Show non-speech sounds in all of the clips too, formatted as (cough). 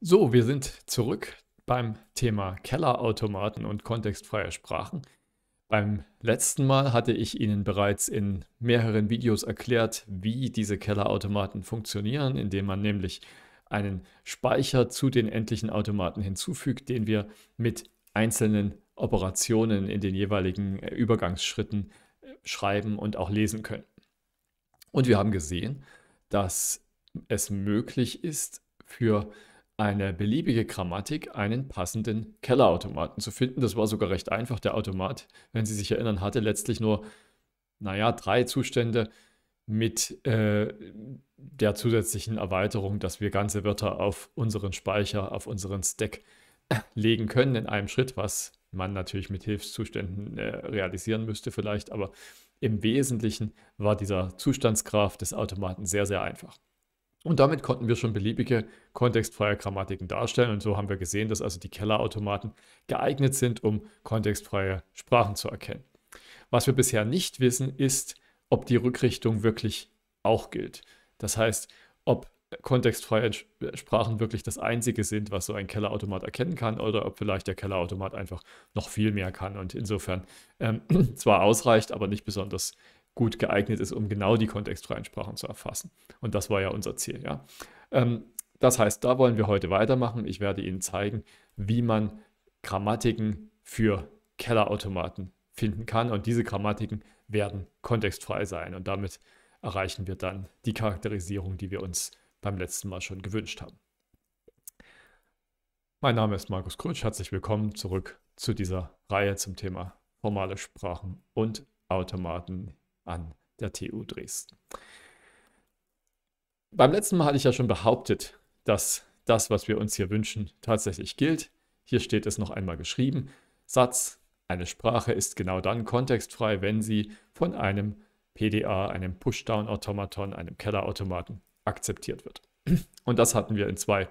So, wir sind zurück beim Thema Kellerautomaten und kontextfreie Sprachen. Beim letzten Mal hatte ich Ihnen bereits in mehreren Videos erklärt, wie diese Kellerautomaten funktionieren, indem man nämlich einen Speicher zu den endlichen Automaten hinzufügt, den wir mit einzelnen Operationen in den jeweiligen äh, Übergangsschritten äh, schreiben und auch lesen können. Und wir haben gesehen, dass es möglich ist, für eine beliebige Grammatik einen passenden Kellerautomaten zu finden. Das war sogar recht einfach. Der Automat, wenn Sie sich erinnern, hatte letztlich nur, naja, drei Zustände mit äh, der zusätzlichen Erweiterung, dass wir ganze Wörter auf unseren Speicher, auf unseren Stack legen können in einem Schritt, was man natürlich mit Hilfszuständen äh, realisieren müsste vielleicht, aber im Wesentlichen war dieser Zustandsgraf des Automaten sehr, sehr einfach. Und damit konnten wir schon beliebige kontextfreie Grammatiken darstellen. Und so haben wir gesehen, dass also die Kellerautomaten geeignet sind, um kontextfreie Sprachen zu erkennen. Was wir bisher nicht wissen, ist, ob die Rückrichtung wirklich auch gilt. Das heißt, ob kontextfreie äh, Sprachen wirklich das Einzige sind, was so ein Kellerautomat erkennen kann, oder ob vielleicht der Kellerautomat einfach noch viel mehr kann und insofern ähm, (clears throat) zwar ausreicht, aber nicht besonders gut geeignet ist, um genau die kontextfreien Sprachen zu erfassen. Und das war ja unser Ziel. Ja? Ähm, das heißt, da wollen wir heute weitermachen. Ich werde Ihnen zeigen, wie man Grammatiken für Kellerautomaten finden kann. Und diese Grammatiken werden kontextfrei sein. Und damit erreichen wir dann die Charakterisierung, die wir uns beim letzten Mal schon gewünscht haben. Mein Name ist Markus Krutsch. Herzlich willkommen zurück zu dieser Reihe zum Thema formale Sprachen und Automaten an der TU Dresden. Beim letzten Mal hatte ich ja schon behauptet, dass das, was wir uns hier wünschen, tatsächlich gilt. Hier steht es noch einmal geschrieben. Satz, eine Sprache ist genau dann kontextfrei, wenn sie von einem PDA, einem Pushdown-Automaton, einem Kellerautomaten akzeptiert wird. Und das hatten wir in zwei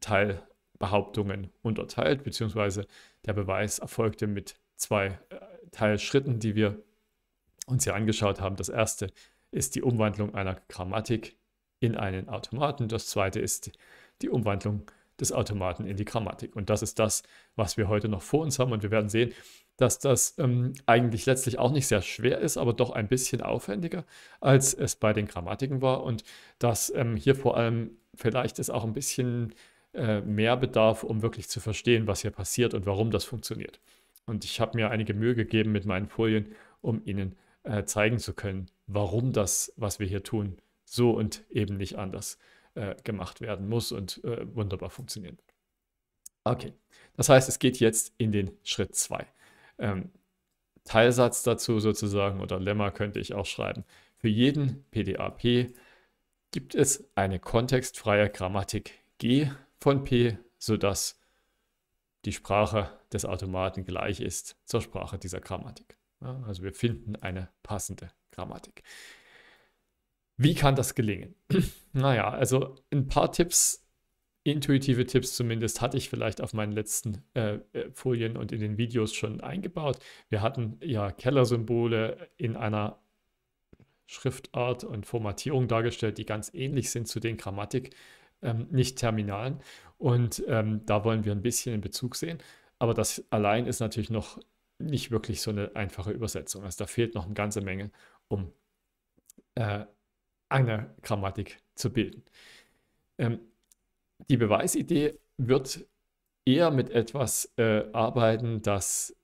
Teilbehauptungen unterteilt, beziehungsweise der Beweis erfolgte mit zwei äh, Teilschritten, die wir uns hier angeschaut haben. Das erste ist die Umwandlung einer Grammatik in einen Automaten. Das zweite ist die Umwandlung des Automaten in die Grammatik. Und das ist das, was wir heute noch vor uns haben. Und wir werden sehen, dass das ähm, eigentlich letztlich auch nicht sehr schwer ist, aber doch ein bisschen aufwendiger, als es bei den Grammatiken war. Und dass ähm, hier vor allem vielleicht es auch ein bisschen äh, mehr bedarf, um wirklich zu verstehen, was hier passiert und warum das funktioniert. Und ich habe mir einige Mühe gegeben mit meinen Folien, um Ihnen äh, zeigen zu können, warum das, was wir hier tun, so und eben nicht anders äh, gemacht werden muss und äh, wunderbar funktionieren wird. Okay, das heißt, es geht jetzt in den Schritt 2. Ähm, Teilsatz dazu sozusagen oder Lemma könnte ich auch schreiben. Für jeden PDAP gibt es eine kontextfreie Grammatik G von P, sodass die Sprache des Automaten gleich ist zur Sprache dieser Grammatik. Also wir finden eine passende Grammatik. Wie kann das gelingen? (clears throat) naja, also ein paar Tipps, intuitive Tipps zumindest, hatte ich vielleicht auf meinen letzten äh, äh, Folien und in den Videos schon eingebaut. Wir hatten ja Kellersymbole in einer Schriftart und Formatierung dargestellt, die ganz ähnlich sind zu den Grammatik, ähm, nicht Terminalen. Und ähm, da wollen wir ein bisschen in Bezug sehen. Aber das allein ist natürlich noch nicht wirklich so eine einfache Übersetzung. Also da fehlt noch eine ganze Menge, um äh, eine Grammatik zu bilden. Ähm, die Beweisidee wird eher mit etwas äh, arbeiten, das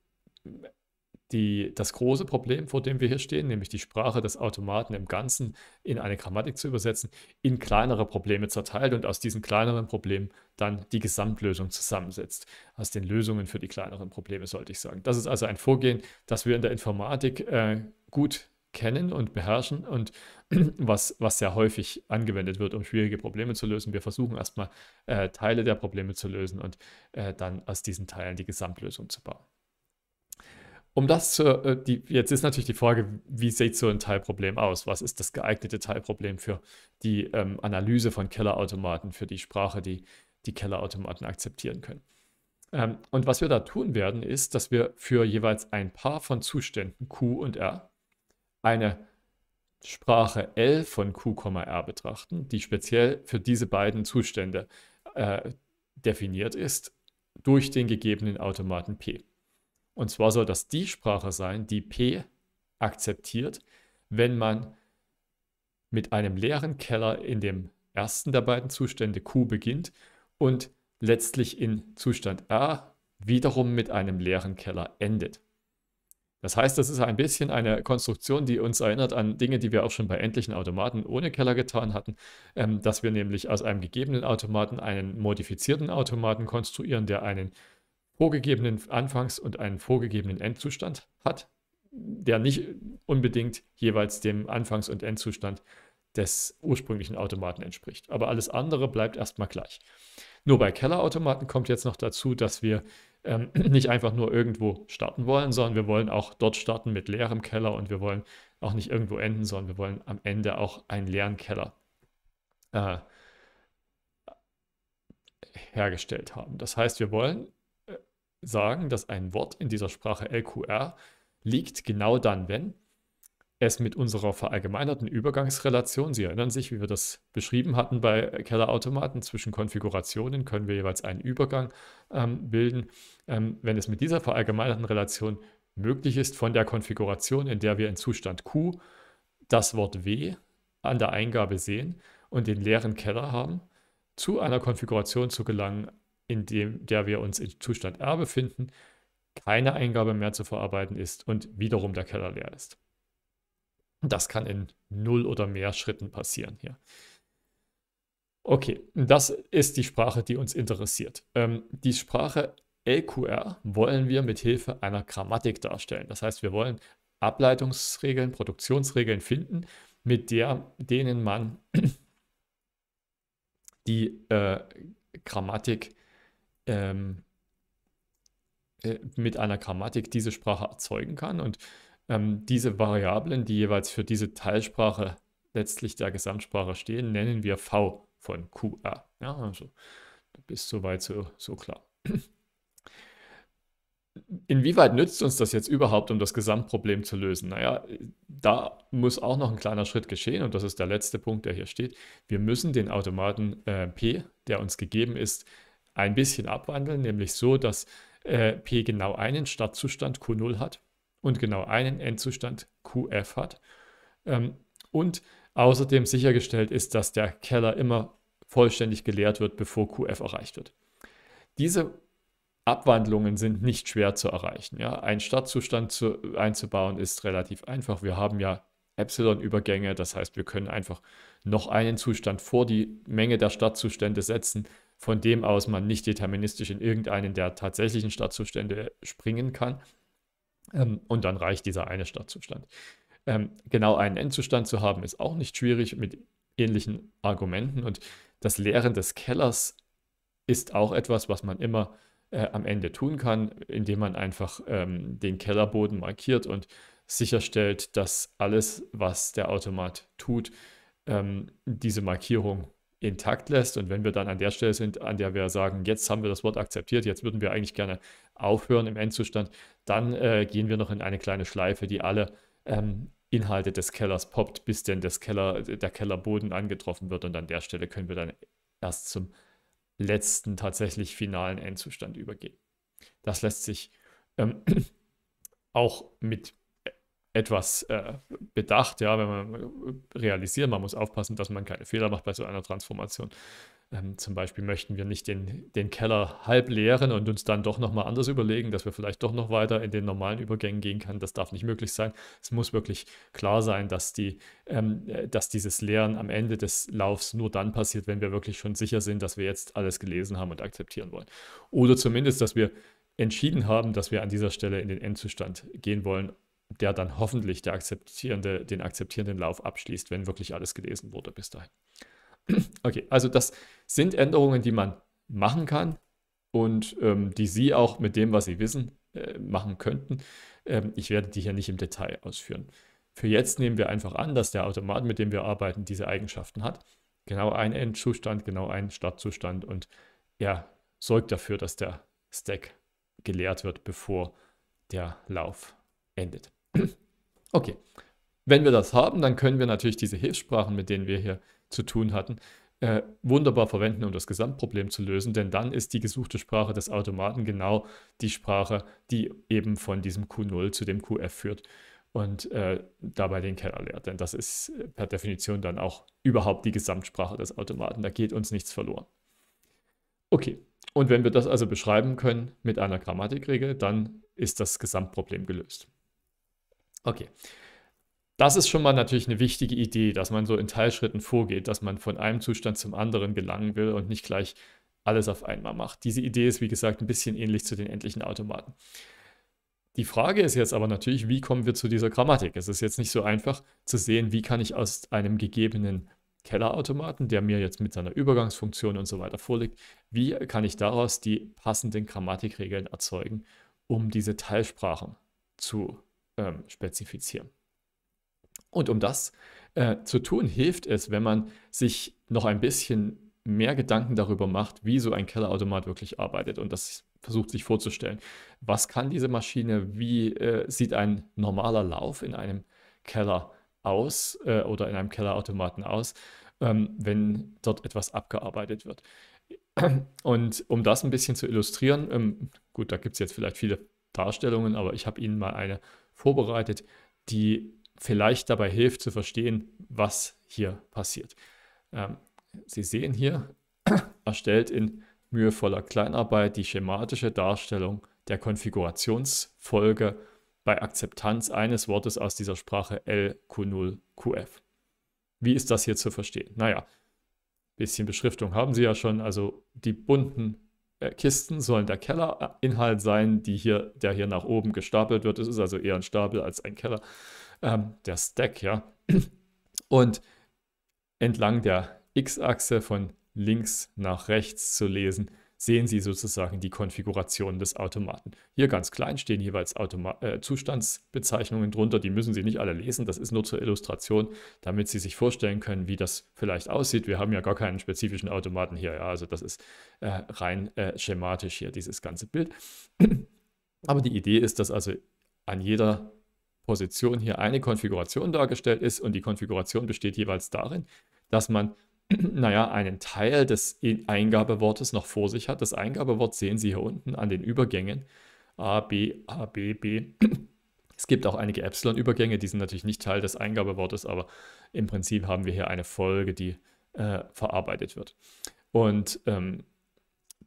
die, das große Problem, vor dem wir hier stehen, nämlich die Sprache des Automaten im Ganzen in eine Grammatik zu übersetzen, in kleinere Probleme zerteilt und aus diesen kleineren Problemen dann die Gesamtlösung zusammensetzt. Aus den Lösungen für die kleineren Probleme sollte ich sagen. Das ist also ein Vorgehen, das wir in der Informatik äh, gut kennen und beherrschen und (clears throat) was, was sehr häufig angewendet wird, um schwierige Probleme zu lösen. Wir versuchen erstmal äh, Teile der Probleme zu lösen und äh, dann aus diesen Teilen die Gesamtlösung zu bauen. Um das zu, äh, die, jetzt ist natürlich die Frage, wie sieht so ein Teilproblem aus? Was ist das geeignete Teilproblem für die ähm, Analyse von Kellerautomaten, für die Sprache, die die Kellerautomaten akzeptieren können? Ähm, und was wir da tun werden, ist, dass wir für jeweils ein Paar von Zuständen Q und R eine Sprache L von Q, R betrachten, die speziell für diese beiden Zustände äh, definiert ist durch den gegebenen Automaten P. Und zwar soll das die Sprache sein, die P akzeptiert, wenn man mit einem leeren Keller in dem ersten der beiden Zustände Q beginnt und letztlich in Zustand R wiederum mit einem leeren Keller endet. Das heißt, das ist ein bisschen eine Konstruktion, die uns erinnert an Dinge, die wir auch schon bei endlichen Automaten ohne Keller getan hatten, ähm, dass wir nämlich aus einem gegebenen Automaten einen modifizierten Automaten konstruieren, der einen vorgegebenen Anfangs- und einen vorgegebenen Endzustand hat, der nicht unbedingt jeweils dem Anfangs- und Endzustand des ursprünglichen Automaten entspricht. Aber alles andere bleibt erstmal gleich. Nur bei Kellerautomaten kommt jetzt noch dazu, dass wir ähm, (clears throat) nicht einfach nur irgendwo starten wollen, sondern wir wollen auch dort starten mit leerem Keller und wir wollen auch nicht irgendwo enden, sondern wir wollen am Ende auch einen leeren Keller äh, hergestellt haben. Das heißt, wir wollen sagen, dass ein Wort in dieser Sprache LQR liegt genau dann, wenn es mit unserer verallgemeinerten Übergangsrelation, Sie erinnern sich, wie wir das beschrieben hatten bei Kellerautomaten, zwischen Konfigurationen können wir jeweils einen Übergang ähm, bilden, ähm, wenn es mit dieser verallgemeinerten Relation möglich ist, von der Konfiguration, in der wir in Zustand Q das Wort W an der Eingabe sehen und den leeren Keller haben, zu einer Konfiguration zu gelangen, in dem, der wir uns in Zustand R befinden, keine Eingabe mehr zu verarbeiten ist und wiederum der Keller leer ist. Das kann in null oder mehr Schritten passieren hier. Okay, das ist die Sprache, die uns interessiert. Ähm, die Sprache LQR wollen wir mit Hilfe einer Grammatik darstellen. Das heißt, wir wollen Ableitungsregeln, Produktionsregeln finden, mit der, denen man (clears throat) die äh, Grammatik ähm, äh, mit einer Grammatik diese Sprache erzeugen kann und ähm, diese Variablen, die jeweils für diese Teilsprache letztlich der Gesamtsprache stehen, nennen wir V von QR. Ja, also bis soweit so, so klar. (clears throat) Inwieweit nützt uns das jetzt überhaupt, um das Gesamtproblem zu lösen? Naja, da muss auch noch ein kleiner Schritt geschehen und das ist der letzte Punkt, der hier steht. Wir müssen den Automaten äh, P, der uns gegeben ist, ein bisschen abwandeln, nämlich so, dass äh, P genau einen Startzustand Q0 hat und genau einen Endzustand QF hat. Ähm, und außerdem sichergestellt ist, dass der Keller immer vollständig geleert wird, bevor QF erreicht wird. Diese Abwandlungen sind nicht schwer zu erreichen. Ja? Ein Startzustand zu, einzubauen ist relativ einfach. Wir haben ja Epsilon-Übergänge, das heißt, wir können einfach noch einen Zustand vor die Menge der Startzustände setzen, von dem aus man nicht deterministisch in irgendeinen der tatsächlichen Stadtzustände springen kann. Ähm, und dann reicht dieser eine Stadtzustand. Ähm, genau einen Endzustand zu haben, ist auch nicht schwierig mit ähnlichen Argumenten. Und das Leeren des Kellers ist auch etwas, was man immer äh, am Ende tun kann, indem man einfach ähm, den Kellerboden markiert und sicherstellt, dass alles, was der Automat tut, ähm, diese Markierung intakt lässt. Und wenn wir dann an der Stelle sind, an der wir sagen, jetzt haben wir das Wort akzeptiert, jetzt würden wir eigentlich gerne aufhören im Endzustand, dann äh, gehen wir noch in eine kleine Schleife, die alle ähm, Inhalte des Kellers poppt, bis denn das Keller, der Kellerboden angetroffen wird. Und an der Stelle können wir dann erst zum letzten tatsächlich finalen Endzustand übergehen. Das lässt sich ähm, (clears throat) auch mit etwas äh, bedacht, ja, wenn man realisieren, man muss aufpassen, dass man keine Fehler macht bei so einer Transformation. Ähm, zum Beispiel möchten wir nicht den, den Keller halb leeren und uns dann doch nochmal anders überlegen, dass wir vielleicht doch noch weiter in den normalen Übergängen gehen können. Das darf nicht möglich sein. Es muss wirklich klar sein, dass, die, ähm, äh, dass dieses Leeren am Ende des Laufs nur dann passiert, wenn wir wirklich schon sicher sind, dass wir jetzt alles gelesen haben und akzeptieren wollen. Oder zumindest, dass wir entschieden haben, dass wir an dieser Stelle in den Endzustand gehen wollen der dann hoffentlich der akzeptierende, den akzeptierenden Lauf abschließt, wenn wirklich alles gelesen wurde bis dahin. (clears throat) Okay, also das sind Änderungen, die man machen kann und ähm, die Sie auch mit dem, was Sie wissen, äh, machen könnten. Ähm, ich werde die hier nicht im Detail ausführen. Für jetzt nehmen wir einfach an, dass der Automat, mit dem wir arbeiten, diese Eigenschaften hat. Genau ein Endzustand, genau ein Startzustand und er sorgt dafür, dass der Stack geleert wird, bevor der Lauf endet. (clears throat) Okay, wenn wir das haben, dann können wir natürlich diese Hilfssprachen, mit denen wir hier zu tun hatten, äh, wunderbar verwenden, um das Gesamtproblem zu lösen, denn dann ist die gesuchte Sprache des Automaten genau die Sprache, die eben von diesem Q0 zu dem QF führt und äh, dabei den Keller leert. Denn das ist äh, per Definition dann auch überhaupt die Gesamtsprache des Automaten. Da geht uns nichts verloren. Okay, und wenn wir das also beschreiben können mit einer Grammatikregel, dann ist das Gesamtproblem gelöst. Okay. Das ist schon mal natürlich eine wichtige Idee, dass man so in Teilschritten vorgeht, dass man von einem Zustand zum anderen gelangen will und nicht gleich alles auf einmal macht. Diese Idee ist, wie gesagt, ein bisschen ähnlich zu den endlichen Automaten. Die Frage ist jetzt aber natürlich, wie kommen wir zu dieser Grammatik? Es ist jetzt nicht so einfach zu sehen, wie kann ich aus einem gegebenen Kellerautomaten, der mir jetzt mit seiner Übergangsfunktion und so weiter vorliegt, wie kann ich daraus die passenden Grammatikregeln erzeugen, um diese Teilsprachen zu ähm, spezifizieren. Und um das äh, zu tun, hilft es, wenn man sich noch ein bisschen mehr Gedanken darüber macht, wie so ein Kellerautomat wirklich arbeitet und das versucht sich vorzustellen. Was kann diese Maschine? Wie äh, sieht ein normaler Lauf in einem Keller aus äh, oder in einem Kellerautomaten aus, ähm, wenn dort etwas abgearbeitet wird? Und um das ein bisschen zu illustrieren, ähm, gut, da gibt es jetzt vielleicht viele Darstellungen, aber ich habe Ihnen mal eine vorbereitet, die vielleicht dabei hilft zu verstehen, was hier passiert. Ähm, Sie sehen hier, (clears throat) erstellt in mühevoller Kleinarbeit die schematische Darstellung der Konfigurationsfolge bei Akzeptanz eines Wortes aus dieser Sprache LQ0QF. Wie ist das hier zu verstehen? Naja, ein bisschen Beschriftung haben Sie ja schon, also die bunten äh, Kisten sollen der Kellerinhalt äh, sein, die hier, der hier nach oben gestapelt wird. Es ist also eher ein Stapel als ein Keller. Ähm, der Stack, ja. Und entlang der X-Achse von links nach rechts zu lesen sehen Sie sozusagen die Konfiguration des Automaten. Hier ganz klein stehen jeweils Automa äh, Zustandsbezeichnungen drunter, die müssen Sie nicht alle lesen, das ist nur zur Illustration, damit Sie sich vorstellen können, wie das vielleicht aussieht. Wir haben ja gar keinen spezifischen Automaten hier, ja, also das ist äh, rein äh, schematisch hier, dieses ganze Bild. (clears throat) Aber die Idee ist, dass also an jeder Position hier eine Konfiguration dargestellt ist und die Konfiguration besteht jeweils darin, dass man naja, einen Teil des Eingabewortes noch vor sich hat. Das Eingabewort sehen Sie hier unten an den Übergängen. A, B, A, B, B. Es gibt auch einige Epsilon-Übergänge, die sind natürlich nicht Teil des Eingabewortes, aber im Prinzip haben wir hier eine Folge, die äh, verarbeitet wird. Und ähm,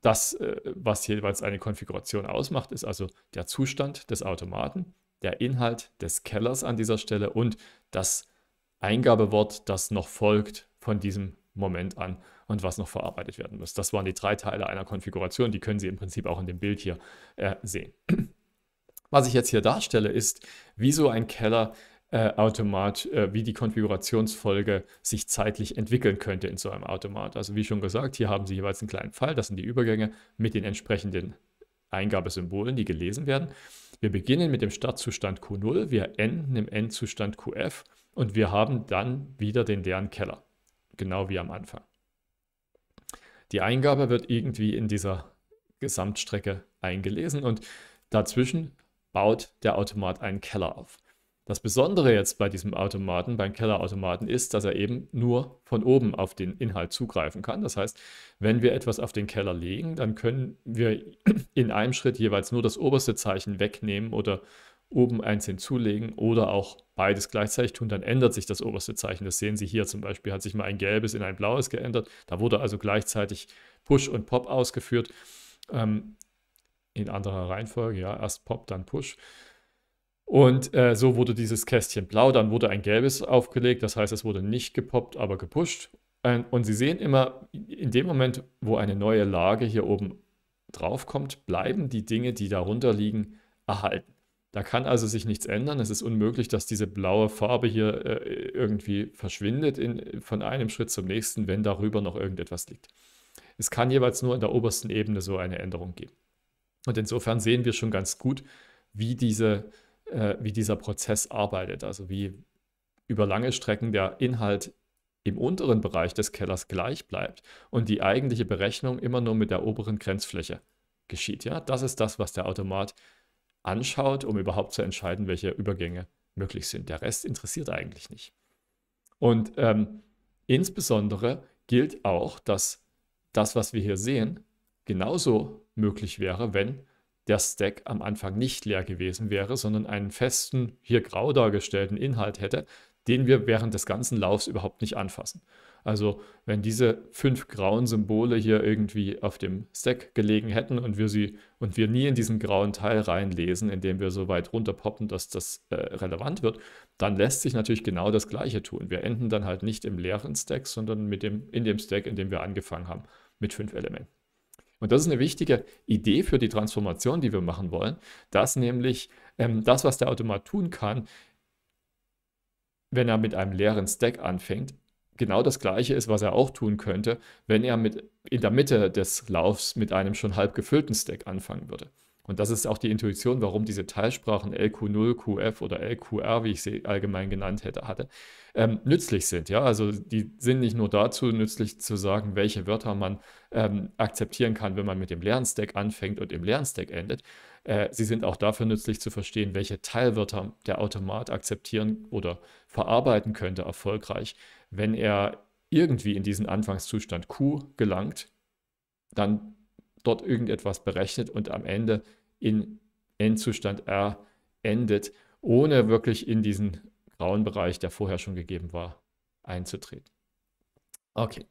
das, äh, was jeweils eine Konfiguration ausmacht, ist also der Zustand des Automaten, der Inhalt des Kellers an dieser Stelle und das Eingabewort, das noch folgt von diesem Moment an und was noch verarbeitet werden muss. Das waren die drei Teile einer Konfiguration, die können Sie im Prinzip auch in dem Bild hier äh, sehen. (clears throat) Was ich jetzt hier darstelle, ist, wie so ein Keller äh, Automat, äh, wie die Konfigurationsfolge sich zeitlich entwickeln könnte in so einem Automat. Also wie schon gesagt, hier haben Sie jeweils einen kleinen Pfeil, das sind die Übergänge mit den entsprechenden Eingabesymbolen, die gelesen werden. Wir beginnen mit dem Startzustand Q0, wir enden im Endzustand QF und wir haben dann wieder den leeren Keller genau wie am Anfang. Die Eingabe wird irgendwie in dieser Gesamtstrecke eingelesen und dazwischen baut der Automat einen Keller auf. Das Besondere jetzt bei diesem Automaten, beim Kellerautomaten, ist, dass er eben nur von oben auf den Inhalt zugreifen kann. Das heißt, wenn wir etwas auf den Keller legen, dann können wir (clears throat) in einem Schritt jeweils nur das oberste Zeichen wegnehmen oder oben eins hinzulegen oder auch beides gleichzeitig tun, dann ändert sich das oberste Zeichen. Das sehen Sie hier zum Beispiel, hat sich mal ein gelbes in ein blaues geändert. Da wurde also gleichzeitig Push und Pop ausgeführt. Ähm, in anderer Reihenfolge, ja, erst Pop, dann Push. Und äh, so wurde dieses Kästchen blau, dann wurde ein gelbes aufgelegt, das heißt, es wurde nicht gepoppt, aber gepusht. Ähm, und Sie sehen immer, in dem Moment, wo eine neue Lage hier oben drauf kommt, bleiben die Dinge, die darunter liegen, erhalten. Da kann also sich nichts ändern. Es ist unmöglich, dass diese blaue Farbe hier äh, irgendwie verschwindet in, von einem Schritt zum nächsten, wenn darüber noch irgendetwas liegt. Es kann jeweils nur in der obersten Ebene so eine Änderung geben. Und insofern sehen wir schon ganz gut, wie, diese, äh, wie dieser Prozess arbeitet, also wie über lange Strecken der Inhalt im unteren Bereich des Kellers gleich bleibt und die eigentliche Berechnung immer nur mit der oberen Grenzfläche geschieht. Ja? Das ist das, was der Automat anschaut, um überhaupt zu entscheiden, welche Übergänge möglich sind. Der Rest interessiert eigentlich nicht. Und ähm, insbesondere gilt auch, dass das, was wir hier sehen, genauso möglich wäre, wenn der Stack am Anfang nicht leer gewesen wäre, sondern einen festen, hier grau dargestellten Inhalt hätte, den wir während des ganzen Laufs überhaupt nicht anfassen. Also wenn diese fünf grauen Symbole hier irgendwie auf dem Stack gelegen hätten und wir sie und wir nie in diesen grauen Teil reinlesen, indem wir so weit runterpoppen, dass das äh, relevant wird, dann lässt sich natürlich genau das Gleiche tun. Wir enden dann halt nicht im leeren Stack, sondern mit dem, in dem Stack, in dem wir angefangen haben, mit fünf Elementen. Und das ist eine wichtige Idee für die Transformation, die wir machen wollen, dass nämlich ähm, das, was der Automat tun kann, wenn er mit einem leeren Stack anfängt, genau das Gleiche ist, was er auch tun könnte, wenn er mit in der Mitte des Laufs mit einem schon halb gefüllten Stack anfangen würde. Und das ist auch die Intuition, warum diese Teilsprachen LQ0, QF oder LQR, wie ich sie allgemein genannt hätte, hatte, ähm, nützlich sind. Ja, also die sind nicht nur dazu nützlich zu sagen, welche Wörter man ähm, akzeptieren kann, wenn man mit dem Lernstack anfängt und im Lernstack endet, äh, sie sind auch dafür nützlich zu verstehen, welche Teilwörter der Automat akzeptieren oder verarbeiten könnte erfolgreich, wenn er irgendwie in diesen Anfangszustand Q gelangt, dann dort irgendetwas berechnet und am Ende in Endzustand R endet, ohne wirklich in diesen grauen Bereich, der vorher schon gegeben war, einzutreten. Okay.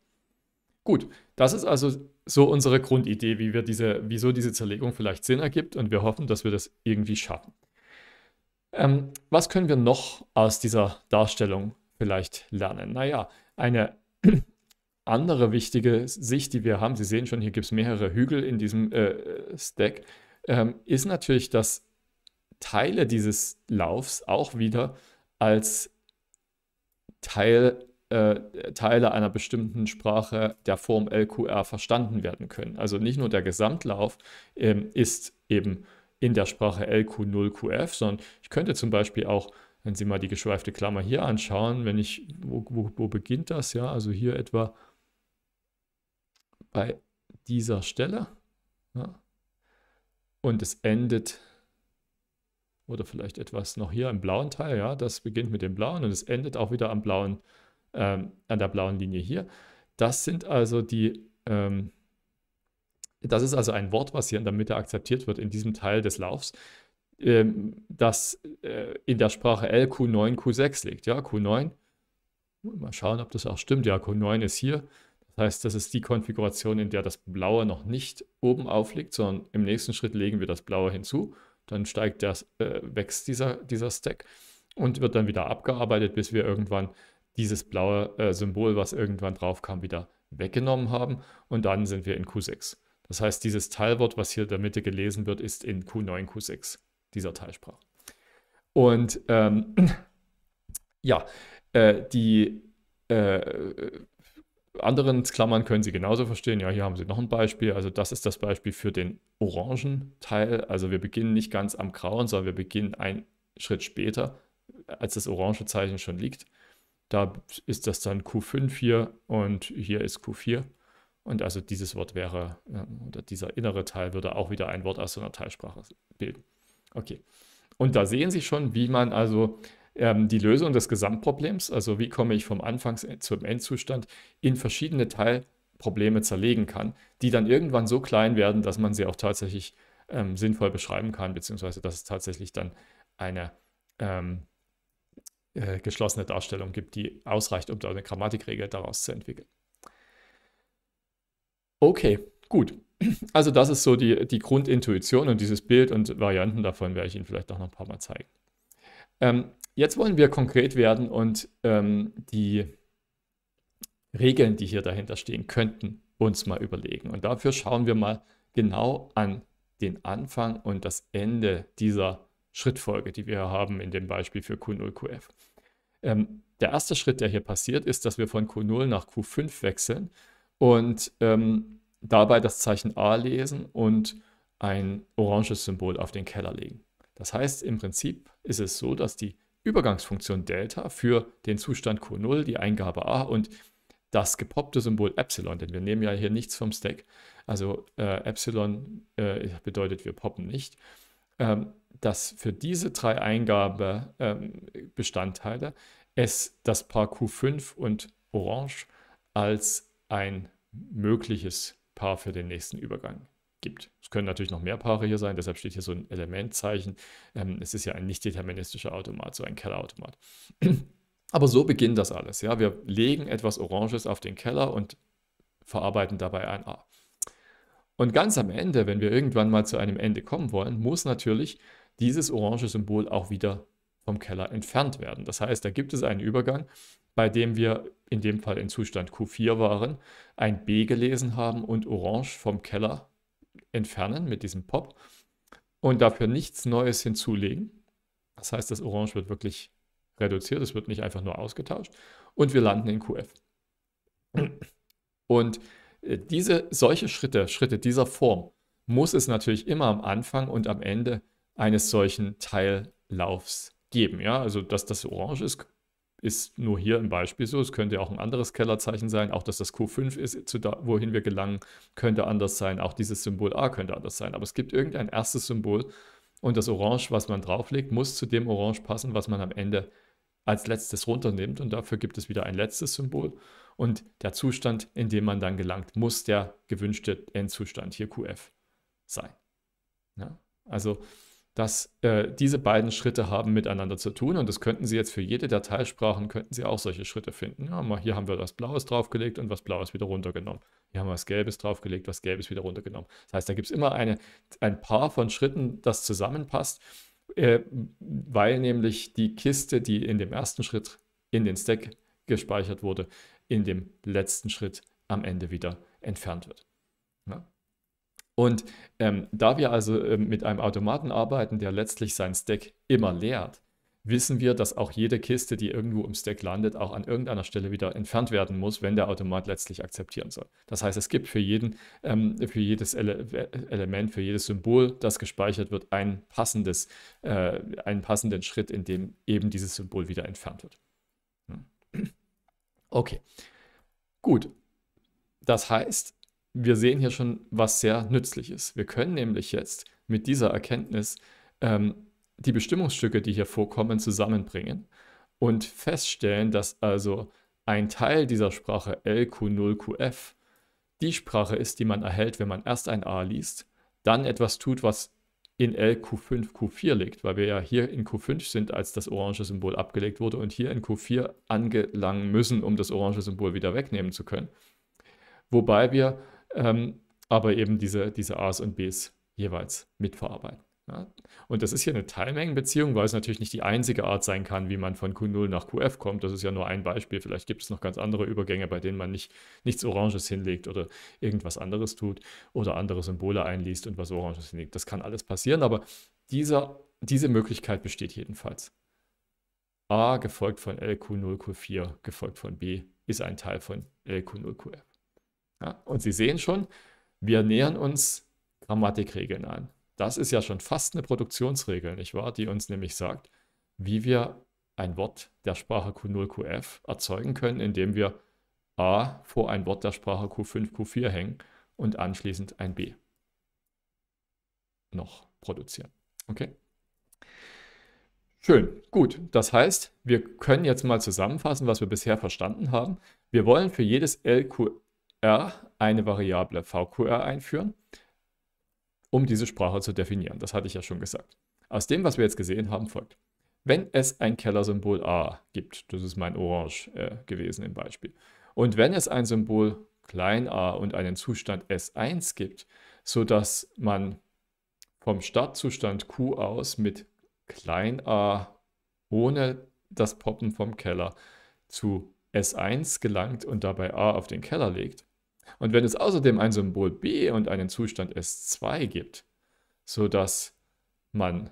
Gut, das ist also so unsere Grundidee, wie wir diese, wieso diese Zerlegung vielleicht Sinn ergibt und wir hoffen, dass wir das irgendwie schaffen. Ähm, was können wir noch aus dieser Darstellung vielleicht lernen? Naja, eine (clears throat) andere wichtige Sicht, die wir haben, Sie sehen schon, hier gibt es mehrere Hügel in diesem äh, Stack, ähm, ist natürlich, dass Teile dieses Laufs auch wieder als Teil äh, Teile einer bestimmten Sprache der Form LQR verstanden werden können. Also nicht nur der Gesamtlauf ähm, ist eben in der Sprache LQ0QF, sondern ich könnte zum Beispiel auch, wenn Sie mal die geschweifte Klammer hier anschauen, wenn ich, wo, wo, wo beginnt das? Ja, also hier etwa bei dieser Stelle. Ja, und es endet oder vielleicht etwas noch hier im blauen Teil, ja, das beginnt mit dem blauen und es endet auch wieder am blauen Teil ähm, an der blauen Linie hier. Das sind also die, ähm, das ist also ein Wort, was hier in der Mitte akzeptiert wird in diesem Teil des Laufs, ähm, das äh, in der Sprache L Q9 Q6 liegt. Ja, Q9. Mal schauen, ob das auch stimmt. Ja, Q9 ist hier. Das heißt, das ist die Konfiguration, in der das Blaue noch nicht oben aufliegt, sondern im nächsten Schritt legen wir das Blaue hinzu. Dann steigt das, äh, wächst dieser, dieser Stack und wird dann wieder abgearbeitet, bis wir irgendwann dieses blaue äh, Symbol, was irgendwann drauf kam, wieder weggenommen haben. Und dann sind wir in Q6. Das heißt, dieses Teilwort, was hier in der Mitte gelesen wird, ist in Q9, Q6 dieser Teilsprache. Und ähm, (clears throat) ja, äh, die äh, anderen Klammern können Sie genauso verstehen. Ja, hier haben Sie noch ein Beispiel. Also das ist das Beispiel für den orangen Teil. Also wir beginnen nicht ganz am grauen, sondern wir beginnen einen Schritt später, als das orange Zeichen schon liegt. Da ist das dann Q5 hier und hier ist Q4. Und also dieses Wort wäre, oder dieser innere Teil würde auch wieder ein Wort aus so einer Teilsprache bilden. Okay. Und da sehen Sie schon, wie man also ähm, die Lösung des Gesamtproblems, also wie komme ich vom Anfangs- zum Endzustand, in verschiedene Teilprobleme zerlegen kann, die dann irgendwann so klein werden, dass man sie auch tatsächlich ähm, sinnvoll beschreiben kann, beziehungsweise dass es tatsächlich dann eine, ähm, äh, geschlossene Darstellung gibt, die ausreicht, um da eine Grammatikregel daraus zu entwickeln. Okay, gut. Also das ist so die, die Grundintuition und dieses Bild und Varianten davon werde ich Ihnen vielleicht auch noch ein paar Mal zeigen. Ähm, jetzt wollen wir konkret werden und ähm, die Regeln, die hier dahinter stehen könnten, uns mal überlegen. Und dafür schauen wir mal genau an den Anfang und das Ende dieser Regeln Schrittfolge, die wir haben in dem Beispiel für Q0QF. Ähm, der erste Schritt, der hier passiert, ist, dass wir von Q0 nach Q5 wechseln und ähm, dabei das Zeichen A lesen und ein oranges Symbol auf den Keller legen. Das heißt, im Prinzip ist es so, dass die Übergangsfunktion Delta für den Zustand Q0, die Eingabe A und das gepoppte Symbol Epsilon, denn wir nehmen ja hier nichts vom Stack, also äh, Epsilon äh, bedeutet, wir poppen nicht, ähm, dass für diese drei Eingabebestandteile ähm, es das Paar Q5 und Orange als ein mögliches Paar für den nächsten Übergang gibt. Es können natürlich noch mehr Paare hier sein, deshalb steht hier so ein Elementzeichen. Ähm, es ist ja ein nicht deterministischer Automat, so ein Kellerautomat. (clears throat) Aber so beginnt das alles. Ja? Wir legen etwas Oranges auf den Keller und verarbeiten dabei ein A. Und ganz am Ende, wenn wir irgendwann mal zu einem Ende kommen wollen, muss natürlich dieses orange Symbol auch wieder vom Keller entfernt werden. Das heißt, da gibt es einen Übergang, bei dem wir in dem Fall in Zustand Q4 waren, ein B gelesen haben und orange vom Keller entfernen mit diesem Pop und dafür nichts Neues hinzulegen. Das heißt, das Orange wird wirklich reduziert, es wird nicht einfach nur ausgetauscht und wir landen in QF. Und äh, diese, solche Schritte, Schritte dieser Form, muss es natürlich immer am Anfang und am Ende eines solchen Teillaufs geben. Ja, also dass das orange ist, ist nur hier im Beispiel so. Es könnte auch ein anderes Kellerzeichen sein. Auch dass das Q5 ist, zu da, wohin wir gelangen, könnte anders sein. Auch dieses Symbol A könnte anders sein. Aber es gibt irgendein erstes Symbol und das Orange, was man drauflegt, muss zu dem Orange passen, was man am Ende als letztes runternimmt. Und dafür gibt es wieder ein letztes Symbol und der Zustand, in dem man dann gelangt, muss der gewünschte Endzustand, hier QF, sein. Ja? Also dass äh, diese beiden Schritte haben miteinander zu tun und das könnten Sie jetzt für jede Dateisprachen, könnten Sie auch solche Schritte finden. Ja, mal hier haben wir was Blaues draufgelegt und was Blaues wieder runtergenommen. Hier haben wir was Gelbes draufgelegt, was Gelbes wieder runtergenommen. Das heißt, da gibt es immer eine, ein Paar von Schritten, das zusammenpasst, äh, weil nämlich die Kiste, die in dem ersten Schritt in den Stack gespeichert wurde, in dem letzten Schritt am Ende wieder entfernt wird. Ja? Und ähm, da wir also ähm, mit einem Automaten arbeiten, der letztlich seinen Stack immer leert, wissen wir, dass auch jede Kiste, die irgendwo im Stack landet, auch an irgendeiner Stelle wieder entfernt werden muss, wenn der Automat letztlich akzeptieren soll. Das heißt, es gibt für jeden, ähm, für jedes Ele äh, Element, für jedes Symbol, das gespeichert wird, ein passendes, äh, einen passenden Schritt, in dem eben dieses Symbol wieder entfernt wird. Okay, gut. Das heißt, wir sehen hier schon was sehr nützlich ist. Wir können nämlich jetzt mit dieser Erkenntnis ähm, die Bestimmungsstücke, die hier vorkommen, zusammenbringen und feststellen, dass also ein Teil dieser Sprache LQ0QF die Sprache ist, die man erhält, wenn man erst ein A liest, dann etwas tut, was in lq 5 Q4 liegt, weil wir ja hier in Q5 sind, als das orange Symbol abgelegt wurde und hier in Q4 angelangen müssen, um das orange Symbol wieder wegnehmen zu können. Wobei wir ähm, aber eben diese, diese A's und B's jeweils mitverarbeiten. Ja, und das ist hier eine Teilmengenbeziehung, weil es natürlich nicht die einzige Art sein kann, wie man von Q0 nach QF kommt. Das ist ja nur ein Beispiel. Vielleicht gibt es noch ganz andere Übergänge, bei denen man nicht nichts Oranges hinlegt oder irgendwas anderes tut oder andere Symbole einliest und was Oranges hinlegt. Das kann alles passieren, aber dieser, diese Möglichkeit besteht jedenfalls. A gefolgt von LQ0, Q4 gefolgt von B ist ein Teil von LQ0, QF. Ja, und Sie sehen schon, wir nähern uns Grammatikregeln an. Das ist ja schon fast eine Produktionsregel, nicht wahr? Die uns nämlich sagt, wie wir ein Wort der Sprache Q0QF erzeugen können, indem wir A vor ein Wort der Sprache Q5, Q4 hängen und anschließend ein B noch produzieren. Okay? Schön, gut. Das heißt, wir können jetzt mal zusammenfassen, was wir bisher verstanden haben. Wir wollen für jedes LQR eine Variable VQR einführen um diese Sprache zu definieren. Das hatte ich ja schon gesagt. Aus dem, was wir jetzt gesehen haben, folgt. Wenn es ein Kellersymbol A gibt, das ist mein Orange äh, gewesen im Beispiel, und wenn es ein Symbol klein a und einen Zustand S1 gibt, sodass man vom Startzustand Q aus mit klein a ohne das Poppen vom Keller zu S1 gelangt und dabei a auf den Keller legt, und wenn es außerdem ein Symbol B und einen Zustand S2 gibt, sodass man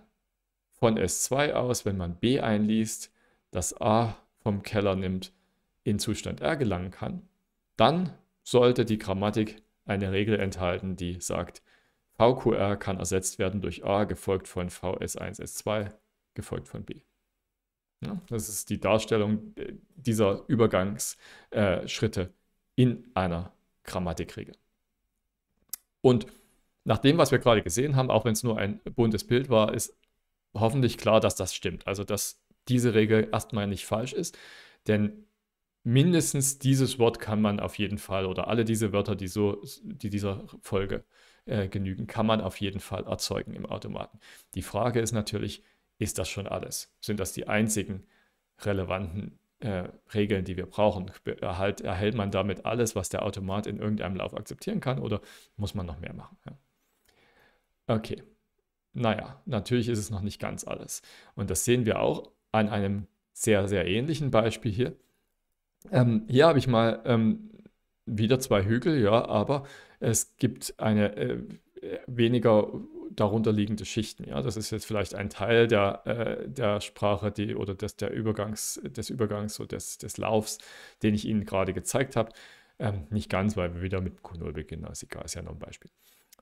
von S2 aus, wenn man B einliest, das A vom Keller nimmt, in Zustand R gelangen kann, dann sollte die Grammatik eine Regel enthalten, die sagt, VQR kann ersetzt werden durch A, gefolgt von VS1, S2, gefolgt von B. Ja, das ist die Darstellung äh, dieser Übergangsschritte äh, in einer Grammatikregel. Und nach dem, was wir gerade gesehen haben, auch wenn es nur ein buntes Bild war, ist hoffentlich klar, dass das stimmt. Also, dass diese Regel erstmal nicht falsch ist, denn mindestens dieses Wort kann man auf jeden Fall oder alle diese Wörter, die, so, die dieser Folge äh, genügen, kann man auf jeden Fall erzeugen im Automaten. Die Frage ist natürlich, ist das schon alles? Sind das die einzigen relevanten äh, Regeln, die wir brauchen? Erhalt, erhält man damit alles, was der Automat in irgendeinem Lauf akzeptieren kann oder muss man noch mehr machen? Ja. Okay. Naja, natürlich ist es noch nicht ganz alles. Und das sehen wir auch an einem sehr, sehr ähnlichen Beispiel hier. Ähm, hier habe ich mal ähm, wieder zwei Hügel, ja, aber es gibt eine äh, weniger darunterliegende Schichten. Ja, das ist jetzt vielleicht ein Teil der, äh, der Sprache die, oder des, der Übergangs, des Übergangs so des, des Laufs, den ich Ihnen gerade gezeigt habe. Ähm, nicht ganz, weil wir wieder mit Q0 beginnen, also egal, ist ja noch ein Beispiel.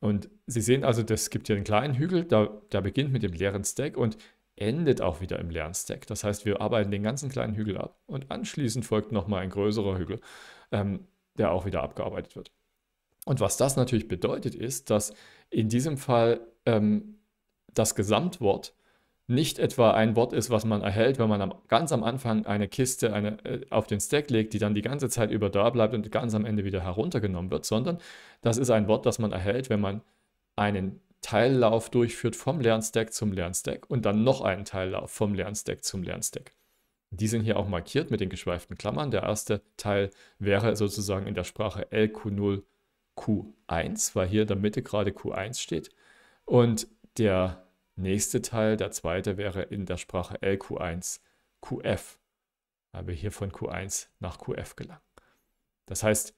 Und Sie sehen also, es gibt hier einen kleinen Hügel, da, der beginnt mit dem leeren Stack und endet auch wieder im leeren Stack. Das heißt, wir arbeiten den ganzen kleinen Hügel ab und anschließend folgt nochmal ein größerer Hügel, ähm, der auch wieder abgearbeitet wird. Und was das natürlich bedeutet, ist, dass in diesem Fall ähm, das Gesamtwort nicht etwa ein Wort ist, was man erhält, wenn man am, ganz am Anfang eine Kiste eine, äh, auf den Stack legt, die dann die ganze Zeit über da bleibt und ganz am Ende wieder heruntergenommen wird, sondern das ist ein Wort, das man erhält, wenn man einen Teillauf durchführt vom Lernstack zum Lernstack und dann noch einen Teillauf vom Lernstack zum Lernstack. Die sind hier auch markiert mit den geschweiften Klammern. Der erste Teil wäre sozusagen in der Sprache LQ0 Q1, weil hier in der Mitte gerade Q1 steht. Und der nächste Teil, der zweite, wäre in der Sprache LQ1 QF, weil wir hier von Q1 nach QF gelangen. Das heißt,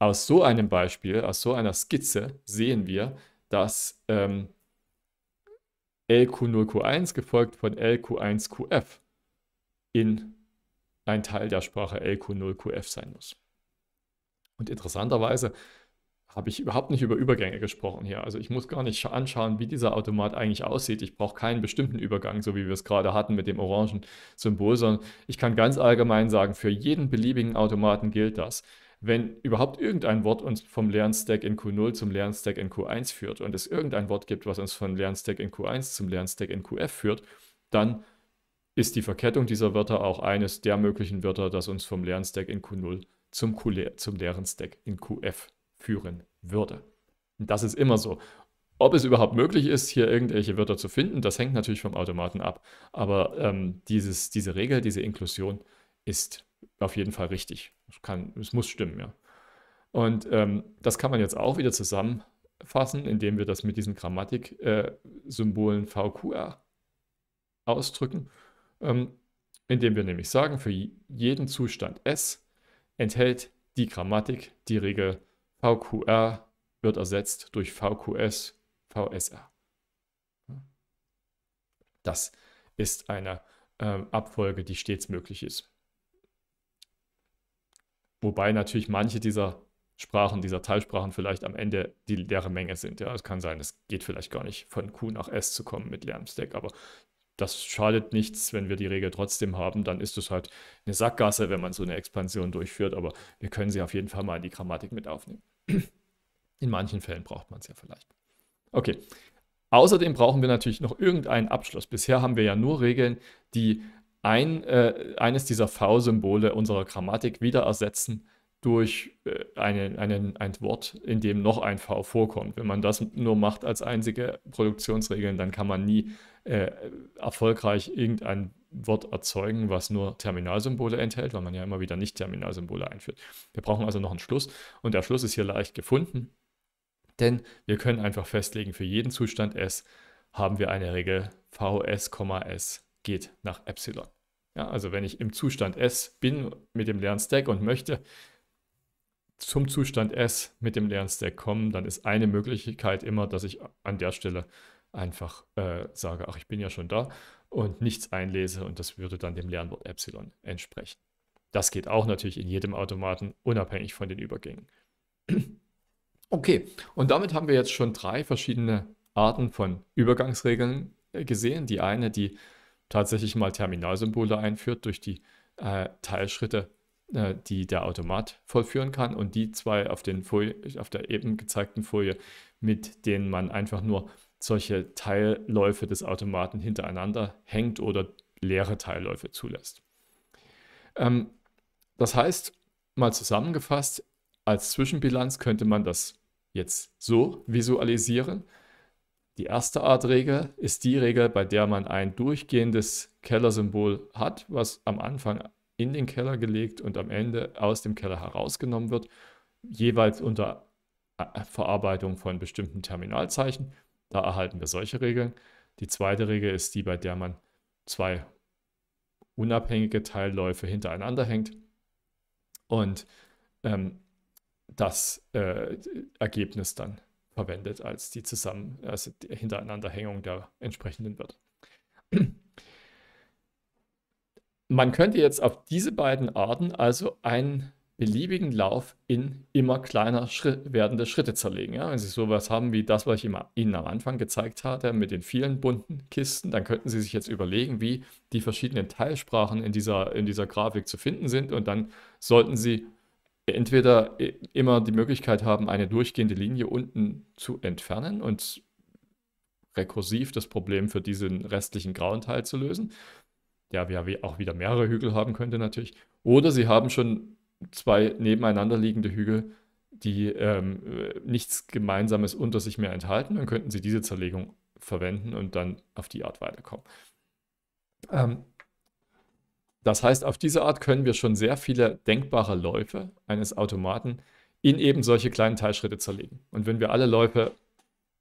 aus so einem Beispiel, aus so einer Skizze sehen wir, dass ähm, LQ0Q1 gefolgt von LQ1QF in ein Teil der Sprache LQ0QF sein muss. Und interessanterweise habe ich überhaupt nicht über Übergänge gesprochen hier. Also ich muss gar nicht anschauen, wie dieser Automat eigentlich aussieht. Ich brauche keinen bestimmten Übergang, so wie wir es gerade hatten mit dem orangen Symbol, sondern ich kann ganz allgemein sagen, für jeden beliebigen Automaten gilt das. Wenn überhaupt irgendein Wort uns vom Lernstack in Q0 zum Lernstack in Q1 führt und es irgendein Wort gibt, was uns von Lernstack in Q1 zum Lernstack in QF führt, dann ist die Verkettung dieser Wörter auch eines der möglichen Wörter, das uns vom Lernstack in Q0 zum, Q zum Lernstack in QF führen würde. Und das ist immer so. Ob es überhaupt möglich ist, hier irgendwelche Wörter zu finden, das hängt natürlich vom Automaten ab. Aber ähm, dieses, diese Regel, diese Inklusion ist auf jeden Fall richtig. Es, kann, es muss stimmen, ja. Und ähm, das kann man jetzt auch wieder zusammenfassen, indem wir das mit diesen Grammatik-Symbolen äh, VQR ausdrücken, ähm, indem wir nämlich sagen, für jeden Zustand S enthält die Grammatik die Regel VQR. VQR wird ersetzt durch VQS, VSR. Das ist eine ähm, Abfolge, die stets möglich ist. Wobei natürlich manche dieser Sprachen, dieser Teilsprachen vielleicht am Ende die leere Menge sind. Ja, es kann sein, es geht vielleicht gar nicht von Q nach S zu kommen mit leerem Stack, aber das schadet nichts, wenn wir die Regel trotzdem haben. Dann ist es halt eine Sackgasse, wenn man so eine Expansion durchführt, aber wir können sie auf jeden Fall mal in die Grammatik mit aufnehmen. (clears throat) In manchen Fällen braucht man es ja vielleicht. Okay. Außerdem brauchen wir natürlich noch irgendeinen Abschluss. Bisher haben wir ja nur Regeln, die ein, äh, eines dieser V-Symbole unserer Grammatik wieder ersetzen durch einen, äh, einen, ein Wort, in dem noch ein V vorkommt. Wenn man das nur macht als einzige Produktionsregeln, dann kann man nie äh, erfolgreich irgendein Wort erzeugen, was nur Terminalsymbole enthält, weil man ja immer wieder nicht Terminalsymbole einführt. Wir brauchen also noch einen Schluss und der Schluss ist hier leicht gefunden, denn wir können einfach festlegen, für jeden Zustand S haben wir eine Regel Vs, S geht nach Epsilon. Ja, also wenn ich im Zustand S bin mit dem leeren Stack und möchte, zum Zustand S mit dem leeren Stack kommen, dann ist eine Möglichkeit immer, dass ich an der Stelle einfach äh, sage, ach, ich bin ja schon da und nichts einlese und das würde dann dem Lernwort Epsilon entsprechen. Das geht auch natürlich in jedem Automaten, unabhängig von den Übergängen. (clears throat) Okay, und damit haben wir jetzt schon drei verschiedene Arten von Übergangsregeln äh, gesehen. Die eine, die tatsächlich mal Terminalsymbole einführt durch die äh, Teilschritte äh, die der Automat vollführen kann und die zwei auf, den Folie, auf der eben gezeigten Folie, mit denen man einfach nur solche Teilläufe des Automaten hintereinander hängt oder leere Teilläufe zulässt. Ähm, das heißt, mal zusammengefasst, als Zwischenbilanz könnte man das jetzt so visualisieren. Die erste Art Regel ist die Regel, bei der man ein durchgehendes Kellersymbol hat, was am Anfang in den Keller gelegt und am Ende aus dem Keller herausgenommen wird, jeweils unter Verarbeitung von bestimmten Terminalzeichen. Da erhalten wir solche Regeln. Die zweite Regel ist die, bei der man zwei unabhängige Teilläufe hintereinander hängt und ähm, das äh, Ergebnis dann verwendet als die zusammen, also die Hintereinanderhängung der entsprechenden Wörter. Man könnte jetzt auf diese beiden Arten also einen beliebigen Lauf in immer kleiner Schritt, werdende Schritte zerlegen. Ja? Wenn Sie sowas haben wie das, was ich Ihnen am Anfang gezeigt hatte mit den vielen bunten Kisten, dann könnten Sie sich jetzt überlegen, wie die verschiedenen Teilsprachen in dieser, in dieser Grafik zu finden sind und dann sollten Sie entweder immer die Möglichkeit haben, eine durchgehende Linie unten zu entfernen und rekursiv das Problem für diesen restlichen grauen Teil zu lösen der ja auch wieder mehrere Hügel haben könnte natürlich. Oder sie haben schon zwei nebeneinander liegende Hügel, die ähm, äh, nichts Gemeinsames unter sich mehr enthalten, dann könnten sie diese Zerlegung verwenden und dann auf die Art weiterkommen. Ähm, das heißt, auf diese Art können wir schon sehr viele denkbare Läufe eines Automaten in eben solche kleinen Teilschritte zerlegen. Und wenn wir alle Läufe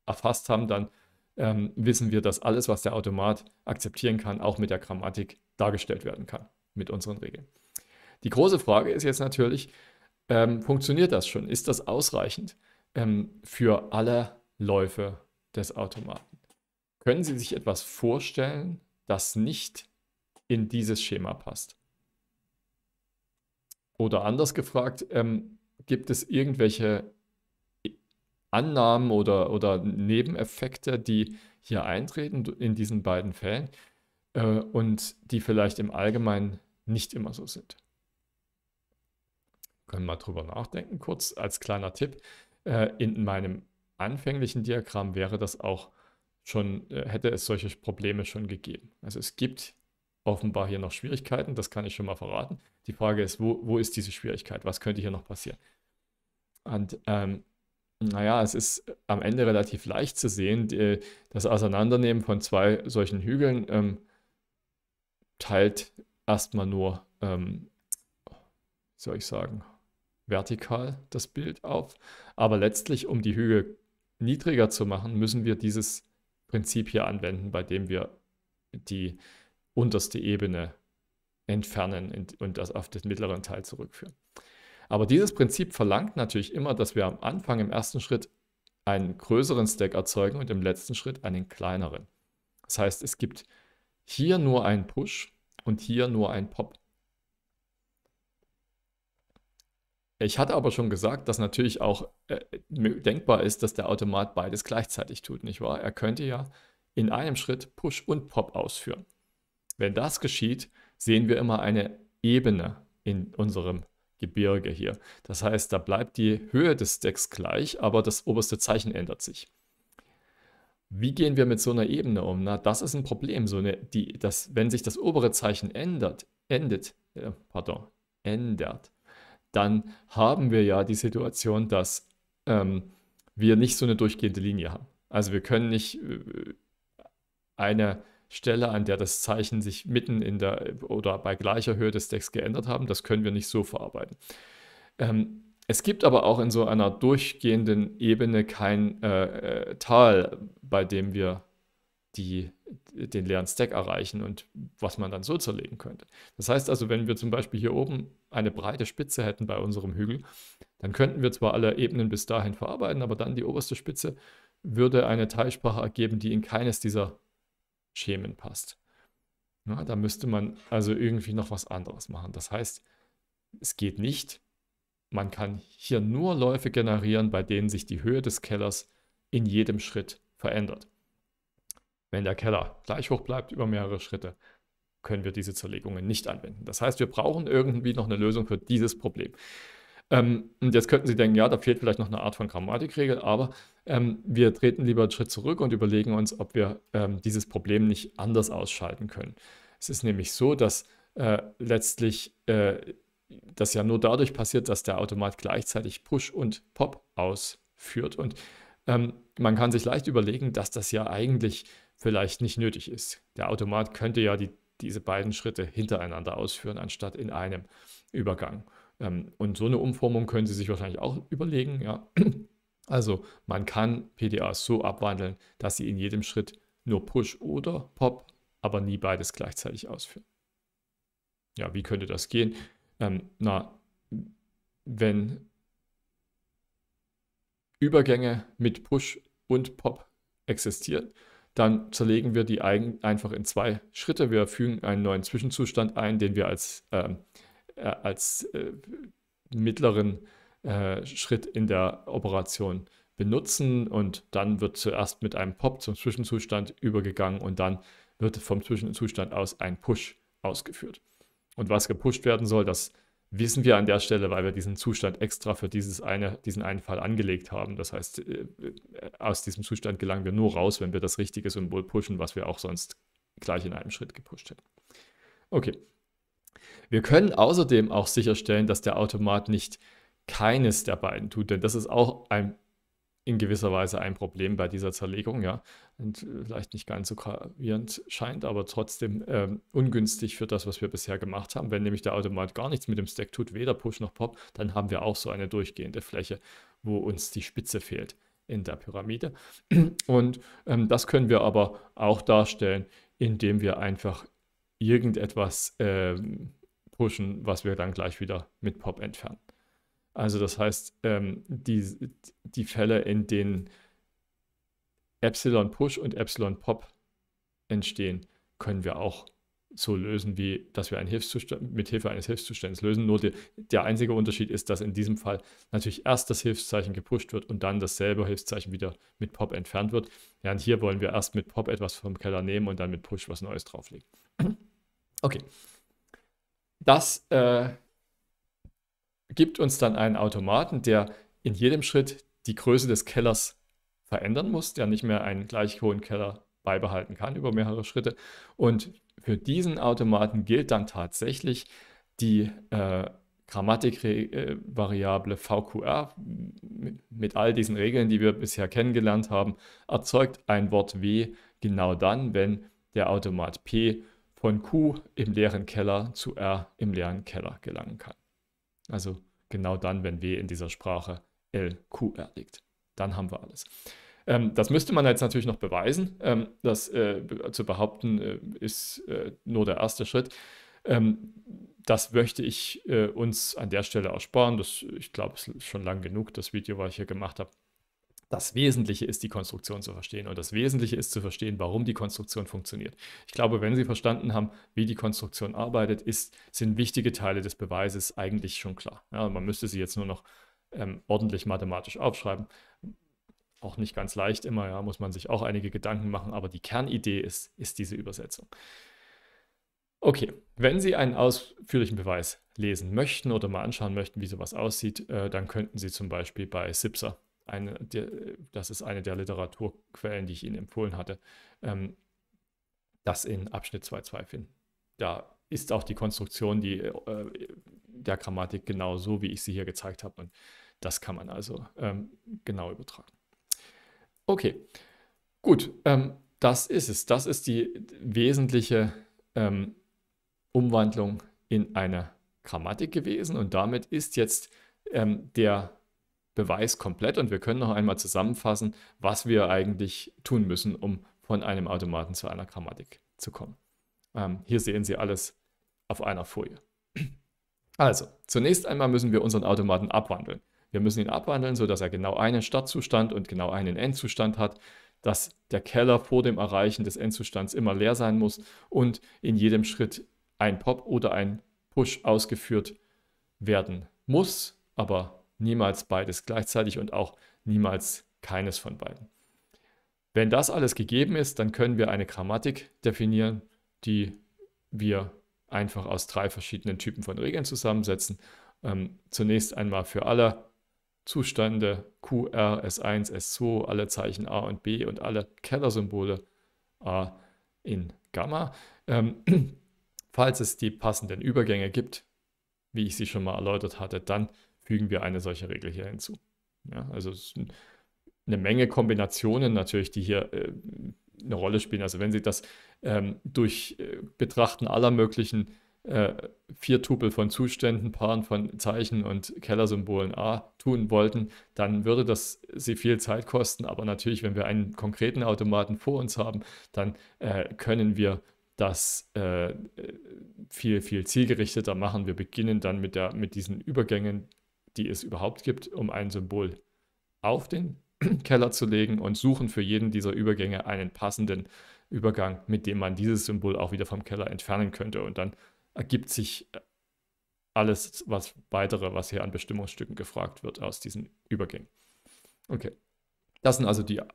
erfasst haben, dann ähm, wissen wir, dass alles, was der Automat akzeptieren kann, auch mit der Grammatik dargestellt werden kann, mit unseren Regeln. Die große Frage ist jetzt natürlich, ähm, funktioniert das schon? Ist das ausreichend ähm, für alle Läufe des Automaten? Können Sie sich etwas vorstellen, das nicht in dieses Schema passt? Oder anders gefragt, ähm, gibt es irgendwelche Annahmen oder, oder Nebeneffekte, die hier eintreten in diesen beiden Fällen äh, und die vielleicht im Allgemeinen nicht immer so sind. Können mal drüber nachdenken, kurz als kleiner Tipp. Äh, in meinem anfänglichen Diagramm wäre das auch schon, äh, hätte es solche Probleme schon gegeben. Also es gibt offenbar hier noch Schwierigkeiten, das kann ich schon mal verraten. Die Frage ist, wo, wo ist diese Schwierigkeit? Was könnte hier noch passieren? Und ähm, naja, es ist am Ende relativ leicht zu sehen. Die, das Auseinandernehmen von zwei solchen Hügeln ähm, teilt erstmal nur, ähm, soll ich sagen, vertikal das Bild auf. Aber letztlich, um die Hügel niedriger zu machen, müssen wir dieses Prinzip hier anwenden, bei dem wir die unterste Ebene entfernen und das auf den mittleren Teil zurückführen. Aber dieses Prinzip verlangt natürlich immer, dass wir am Anfang im ersten Schritt einen größeren Stack erzeugen und im letzten Schritt einen kleineren. Das heißt, es gibt hier nur einen Push und hier nur einen Pop. Ich hatte aber schon gesagt, dass natürlich auch äh, denkbar ist, dass der Automat beides gleichzeitig tut, nicht wahr? Er könnte ja in einem Schritt Push und Pop ausführen. Wenn das geschieht, sehen wir immer eine Ebene in unserem Gebirge hier. Das heißt, da bleibt die Höhe des Decks gleich, aber das oberste Zeichen ändert sich. Wie gehen wir mit so einer Ebene um? Na, das ist ein Problem. So eine, die, das, wenn sich das obere Zeichen ändert, endet, äh, pardon, ändert, dann haben wir ja die Situation, dass ähm, wir nicht so eine durchgehende Linie haben. Also wir können nicht äh, eine Stelle, an der das Zeichen sich mitten in der oder bei gleicher Höhe des Decks geändert haben. Das können wir nicht so verarbeiten. Ähm, es gibt aber auch in so einer durchgehenden Ebene kein äh, äh, Tal, bei dem wir die, den leeren Stack erreichen und was man dann so zerlegen könnte. Das heißt also, wenn wir zum Beispiel hier oben eine breite Spitze hätten bei unserem Hügel, dann könnten wir zwar alle Ebenen bis dahin verarbeiten, aber dann die oberste Spitze würde eine Teilsprache ergeben, die in keines dieser Schemen passt. Ja, da müsste man also irgendwie noch was anderes machen. Das heißt, es geht nicht. Man kann hier nur Läufe generieren, bei denen sich die Höhe des Kellers in jedem Schritt verändert. Wenn der Keller gleich hoch bleibt über mehrere Schritte, können wir diese Zerlegungen nicht anwenden. Das heißt, wir brauchen irgendwie noch eine Lösung für dieses Problem. Ähm, und jetzt könnten Sie denken, ja, da fehlt vielleicht noch eine Art von Grammatikregel, aber ähm, wir treten lieber einen Schritt zurück und überlegen uns, ob wir ähm, dieses Problem nicht anders ausschalten können. Es ist nämlich so, dass äh, letztlich äh, das ja nur dadurch passiert, dass der Automat gleichzeitig Push und Pop ausführt. Und ähm, man kann sich leicht überlegen, dass das ja eigentlich vielleicht nicht nötig ist. Der Automat könnte ja die, diese beiden Schritte hintereinander ausführen, anstatt in einem Übergang. Ähm, und so eine Umformung können Sie sich wahrscheinlich auch überlegen. Ja. (clears throat) Also man kann PDAs so abwandeln, dass Sie in jedem Schritt nur Push oder Pop, aber nie beides gleichzeitig ausführen. Ja, wie könnte das gehen? Ähm, na, wenn Übergänge mit Push und Pop existieren, dann zerlegen wir die einfach in zwei Schritte. Wir fügen einen neuen Zwischenzustand ein, den wir als ähm, äh, als äh, mittleren äh, Schritt in der Operation benutzen und dann wird zuerst mit einem Pop zum Zwischenzustand übergegangen und dann wird vom Zwischenzustand aus ein Push ausgeführt. Und was gepusht werden soll, das wissen wir an der Stelle, weil wir diesen Zustand extra für dieses eine, diesen einen Fall angelegt haben. Das heißt, äh, äh, aus diesem Zustand gelangen wir nur raus, wenn wir das richtige Symbol pushen, was wir auch sonst gleich in einem Schritt gepusht hätten. Okay, wir können außerdem auch sicherstellen, dass der Automat nicht keines der beiden tut, denn das ist auch ein, in gewisser Weise ein Problem bei dieser Zerlegung, ja. Und äh, vielleicht nicht ganz so gravierend scheint, aber trotzdem ähm, ungünstig für das, was wir bisher gemacht haben. Wenn nämlich der Automat gar nichts mit dem Stack tut, weder Push noch Pop, dann haben wir auch so eine durchgehende Fläche, wo uns die Spitze fehlt in der Pyramide. Und ähm, das können wir aber auch darstellen, indem wir einfach irgendetwas äh, pushen, was wir dann gleich wieder mit Pop entfernen. Also das heißt, ähm, die, die Fälle, in denen Epsilon Push und Epsilon Pop entstehen, können wir auch so lösen, wie dass wir einen Hilfszustand mit Hilfe eines Hilfszustands lösen. Nur die, der einzige Unterschied ist, dass in diesem Fall natürlich erst das Hilfszeichen gepusht wird und dann dasselbe Hilfszeichen wieder mit Pop entfernt wird. Ja, und hier wollen wir erst mit Pop etwas vom Keller nehmen und dann mit Push was Neues drauflegen. Okay. Das äh, gibt uns dann einen Automaten, der in jedem Schritt die Größe des Kellers verändern muss, der nicht mehr einen gleich hohen Keller beibehalten kann über mehrere Schritte. Und für diesen Automaten gilt dann tatsächlich die äh, Grammatikvariable äh, VQR mit, mit all diesen Regeln, die wir bisher kennengelernt haben, erzeugt ein Wort W genau dann, wenn der Automat P von Q im leeren Keller zu R im leeren Keller gelangen kann. Also genau dann, wenn W in dieser Sprache LQR liegt. Dann haben wir alles. Ähm, das müsste man jetzt natürlich noch beweisen. Ähm, das äh, zu behaupten äh, ist äh, nur der erste Schritt. Ähm, das möchte ich äh, uns an der Stelle ersparen. ich glaube, es ist schon lang genug, das Video, was ich hier gemacht habe. Das Wesentliche ist, die Konstruktion zu verstehen. Und das Wesentliche ist zu verstehen, warum die Konstruktion funktioniert. Ich glaube, wenn Sie verstanden haben, wie die Konstruktion arbeitet, ist, sind wichtige Teile des Beweises eigentlich schon klar. Ja, man müsste sie jetzt nur noch ähm, ordentlich mathematisch aufschreiben. Auch nicht ganz leicht immer, ja, muss man sich auch einige Gedanken machen, aber die Kernidee ist, ist diese Übersetzung. Okay, wenn Sie einen ausführlichen Beweis lesen möchten oder mal anschauen möchten, wie sowas aussieht, äh, dann könnten Sie zum Beispiel bei SIPSA eine, die, das ist eine der Literaturquellen, die ich Ihnen empfohlen hatte, ähm, das in Abschnitt 2.2 finden. Da ist auch die Konstruktion die, äh, der Grammatik genau so, wie ich sie hier gezeigt habe. Und das kann man also ähm, genau übertragen. Okay, gut, ähm, das ist es. Das ist die wesentliche ähm, Umwandlung in eine Grammatik gewesen. Und damit ist jetzt ähm, der Beweis komplett und wir können noch einmal zusammenfassen, was wir eigentlich tun müssen, um von einem Automaten zu einer Grammatik zu kommen. Ähm, hier sehen Sie alles auf einer Folie. Also, zunächst einmal müssen wir unseren Automaten abwandeln. Wir müssen ihn abwandeln, sodass er genau einen Startzustand und genau einen Endzustand hat, dass der Keller vor dem Erreichen des Endzustands immer leer sein muss und in jedem Schritt ein Pop oder ein Push ausgeführt werden muss, aber niemals beides gleichzeitig und auch niemals keines von beiden. Wenn das alles gegeben ist, dann können wir eine Grammatik definieren, die wir einfach aus drei verschiedenen Typen von Regeln zusammensetzen. Ähm, zunächst einmal für alle Zustände Q, R, S1, S2, alle Zeichen A und B und alle Kellersymbole A in Gamma. Ähm, (clears throat) falls es die passenden Übergänge gibt, wie ich sie schon mal erläutert hatte, dann fügen wir eine solche Regel hier hinzu. Ja, also eine Menge Kombinationen natürlich, die hier äh, eine Rolle spielen. Also wenn Sie das ähm, durch äh, Betrachten aller möglichen äh, Viertupel von Zuständen, Paaren von Zeichen und Kellersymbolen A tun wollten, dann würde das Sie viel Zeit kosten. Aber natürlich, wenn wir einen konkreten Automaten vor uns haben, dann äh, können wir das äh, äh viel, viel zielgerichteter machen. Wir beginnen dann mit, der, mit diesen Übergängen die es überhaupt gibt, um ein Symbol auf den (clears throat) Keller zu legen und suchen für jeden dieser Übergänge einen passenden Übergang, mit dem man dieses Symbol auch wieder vom Keller entfernen könnte. Und dann ergibt sich äh, alles was weitere, was hier an Bestimmungsstücken gefragt wird aus diesen Übergängen. Okay. Das sind also die äh,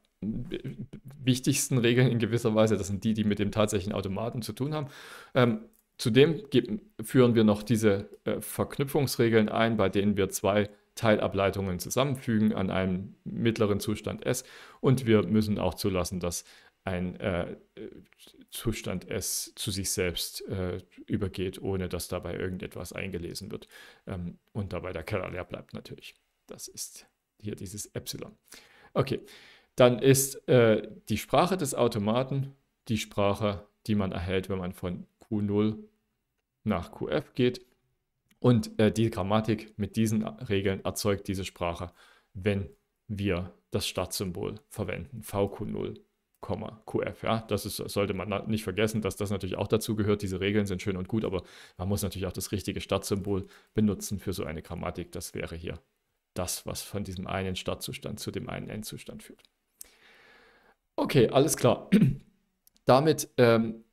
wichtigsten Regeln in gewisser Weise. Das sind die, die mit dem tatsächlichen Automaten zu tun haben. Ähm, Zudem führen wir noch diese äh, Verknüpfungsregeln ein, bei denen wir zwei Teilableitungen zusammenfügen an einem mittleren Zustand S und wir müssen auch zulassen, dass ein äh, Zustand S zu sich selbst äh, übergeht, ohne dass dabei irgendetwas eingelesen wird ähm, und dabei der Keller leer bleibt natürlich. Das ist hier dieses Epsilon. Okay, dann ist äh, die Sprache des Automaten die Sprache, die man erhält, wenn man von Q0 nach QF geht. Und äh, die Grammatik mit diesen Regeln erzeugt diese Sprache, wenn wir das Startsymbol verwenden, VQ0. QF. Ja, das ist, sollte man nicht vergessen, dass das natürlich auch dazu gehört. Diese Regeln sind schön und gut, aber man muss natürlich auch das richtige Startsymbol benutzen für so eine Grammatik. Das wäre hier das, was von diesem einen Startzustand zu dem einen Endzustand führt. Okay, alles klar. (clears throat) Damit ähm,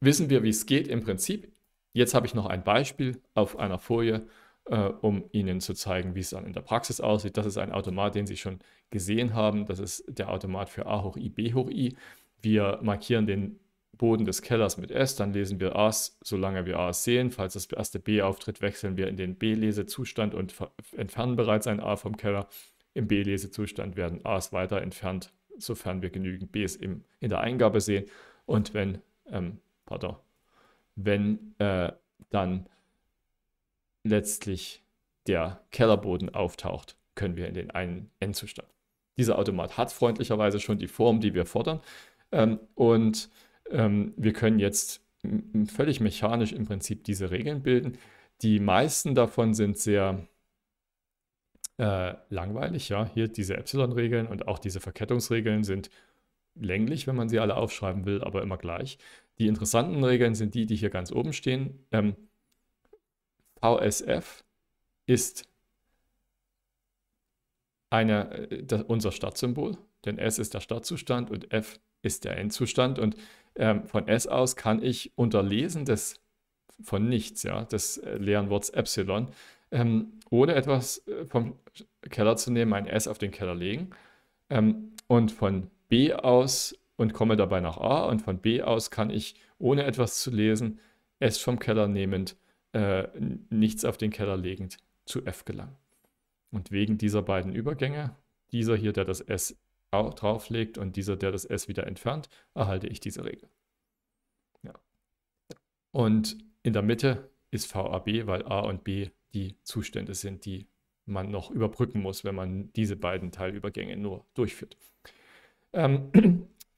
wissen wir, wie es geht im Prinzip. Jetzt habe ich noch ein Beispiel auf einer Folie, äh, um Ihnen zu zeigen, wie es dann in der Praxis aussieht. Das ist ein Automat, den Sie schon gesehen haben. Das ist der Automat für A hoch I, B hoch I. Wir markieren den Boden des Kellers mit S, dann lesen wir As, solange wir As sehen. Falls das erste B auftritt, wechseln wir in den B-Lesezustand und entfernen bereits ein A vom Keller. Im B-Lesezustand werden As weiter entfernt, sofern wir genügend Bs im, in der Eingabe sehen. Und wenn ähm, pardon, wenn äh, dann letztlich der Kellerboden auftaucht, können wir in den einen Endzustand. Dieser Automat hat freundlicherweise schon die Form, die wir fordern. Ähm, und ähm, wir können jetzt völlig mechanisch im Prinzip diese Regeln bilden. Die meisten davon sind sehr äh, langweilig. Ja? Hier diese Epsilon-Regeln und auch diese Verkettungsregeln sind länglich, wenn man sie alle aufschreiben will, aber immer gleich. Die interessanten Regeln sind die, die hier ganz oben stehen. Ähm, VSF ist eine, äh, das, unser Startsymbol, denn S ist der Startzustand und F ist der Endzustand. Und ähm, von S aus kann ich unter Lesen des, von nichts, ja, des äh, leeren Worts Epsilon, ähm, ohne etwas äh, vom Keller zu nehmen, ein S auf den Keller legen. Ähm, und von B aus und komme dabei nach A und von B aus kann ich, ohne etwas zu lesen, S vom Keller nehmend, äh, nichts auf den Keller legend, zu F gelangen. Und wegen dieser beiden Übergänge, dieser hier, der das S drauflegt und dieser, der das S wieder entfernt, erhalte ich diese Regel. Ja. Und in der Mitte ist VAB, weil A und B die Zustände sind, die man noch überbrücken muss, wenn man diese beiden Teilübergänge nur durchführt. Ähm,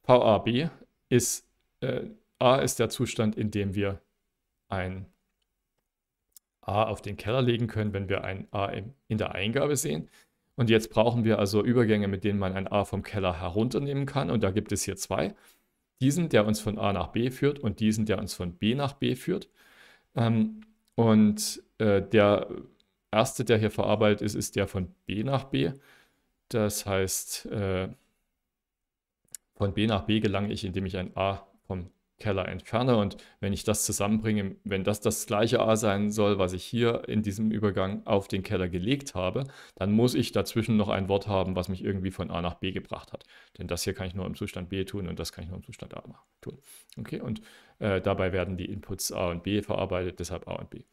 VAB ist, äh, A ist der Zustand, in dem wir ein A auf den Keller legen können, wenn wir ein A in der Eingabe sehen. Und jetzt brauchen wir also Übergänge, mit denen man ein A vom Keller herunternehmen kann. Und da gibt es hier zwei. Diesen, der uns von A nach B führt und diesen, der uns von B nach B führt. Ähm, und äh, der erste, der hier verarbeitet ist, ist der von B nach B. Das heißt, äh, von B nach B gelange ich, indem ich ein A vom Keller entferne. Und wenn ich das zusammenbringe, wenn das das gleiche A sein soll, was ich hier in diesem Übergang auf den Keller gelegt habe, dann muss ich dazwischen noch ein Wort haben, was mich irgendwie von A nach B gebracht hat. Denn das hier kann ich nur im Zustand B tun und das kann ich nur im Zustand A tun. Okay, und äh, dabei werden die Inputs A und B verarbeitet, deshalb A und B.